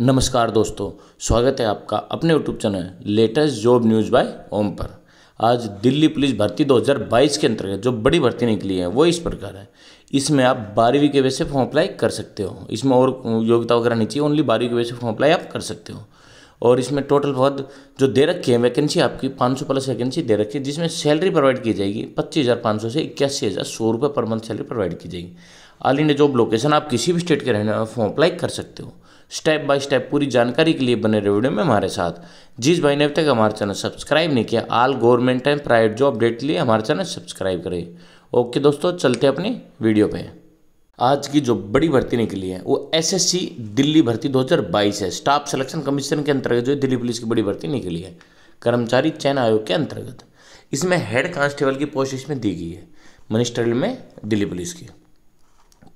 नमस्कार दोस्तों स्वागत है आपका अपने YouTube channel latest job news by Om पर आज दिल्ली पुलिस भर्ती 2022 के अंतर्गत जो बड़ी भर्ती निकली है वो इस प्रकार है इसमें आप बारहवीं के वजह से फॉर्म अप्लाई कर सकते हो इसमें और योग्यता वगैरह नहीं चाहिए ओनली बारहवीं की वजह से फॉर्म अप्लाई आप कर सकते हो और इसमें टोटल बहुत जो दे रखी है वैकेंसी आपकी 500 प्लस वैकेंसी दे रखी है जिसमें सैलरी प्रोवाइड की जाएगी पच्चीस हज़ार पाँच सौ से इक्यासी हज़ार सौ रुपये पर मंथ सैलरी प्रोवाइड की जाएगी ऑल इंडिया जॉब लोकेशन आप किसी भी स्टेट के रहने फॉर्म अप्लाई कर सकते हो स्टेप बाय स्टेप पूरी जानकारी के लिए बने रहे वीडियो में हमारे साथ जिस भाई ने अब तक हमारा चैनल सब्सक्राइब नहीं किया all government and private job update लिए हमारा चैनल सब्सक्राइब करें ओके दोस्तों चलते अपनी वीडियो पे आज की जो बड़ी भर्ती निकली है वो एसएससी दिल्ली भर्ती 2022 है स्टाफ सिलेक्शन कमीशन के अंतर्गत जो दिल्ली पुलिस की बड़ी भर्ती निकली है कर्मचारी चयन आयोग के अंतर्गत इसमें हेड कांस्टेबल की पोस्ट इसमें दी गई है मिनिस्ट्रियल में दिल्ली पुलिस की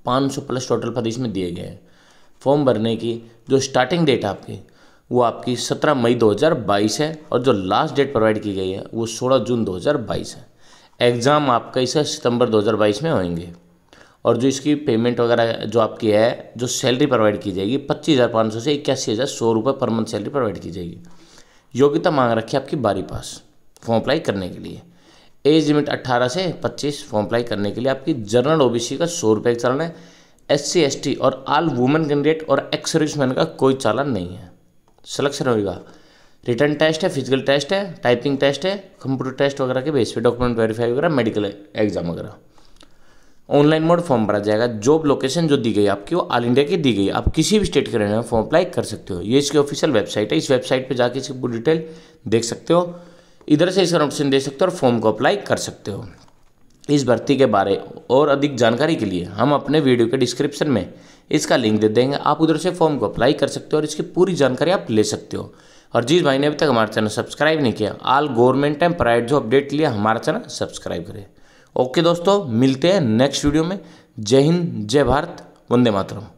500 प्लस टोटल पद इसमें दिए गए हैं फॉर्म भरने की जो स्टार्टिंग डेट है आपकी वो आपकी 17 मई 2022 है और जो लास्ट डेट प्रोवाइड की गई है वो 16 जून 2022 है एग्ज़ाम आपका इसे सितंबर 2022 में होंगे और जो इसकी पेमेंट वगैरह जो आपकी है जो सैलरी प्रोवाइड की जाएगी पच्चीस हज़ार पाँच सौ से इक्यासी हज़ार सौ रुपये पर मंथ सैलरी प्रोवाइड की जाएगी योग्यता मांग रखी है आपकी बारी पास फॉर्म अप्लाई करने के लिए एज लिमिट 18 से 25 फॉर्म अप्लाई करने के लिए आपकी जनरल ओबीसी का सौ रुपये चलन है एस सी और आल वुमेन कैंडिडेट और एक्स सर्विसमैन का कोई चालान नहीं है सिलेक्शन होगा रिटर्न टेस्ट है फिजिकल टेस्ट है टाइपिंग टेस्ट है कंप्यूटर टेस्ट वगैरह के बेस पे डॉक्यूमेंट वेरीफाई वगैरह मेडिकल एग्जाम वगैरह ऑनलाइन मोड फॉर्म भरा जाएगा जॉब लोकेशन जो दी गई आपकी वो ऑल इंडिया की दी गई आप किसी भी स्टेट के रहने में फॉर्म अप्लाई कर सकते हो ये इसकी ऑफिशियल वेबसाइट है इस वेबसाइट पर जाकर इसकी पूरी डिटेल देख सकते हो इधर से इसका नोटिफिकेशन दे सकते हो और फॉर्म को अप्लाई कर सकते हो इस भर्ती के बारे और अधिक जानकारी के लिए हम अपने वीडियो के डिस्क्रिप्शन में इसका लिंक दे देंगे आप उधर से फॉर्म को अप्लाई कर सकते हो और इसकी पूरी जानकारी आप ले सकते हो और जिस भाई ने अभी तक हमारा चैनल सब्सक्राइब नहीं किया आल गवर्नमेंट एंड प्राइवेट जो अपडेट लिया हमारा चैनल सब्सक्राइब करें ओके दोस्तों मिलते हैं नेक्स्ट वीडियो में जय हिंद जय भारत वंदे मातरम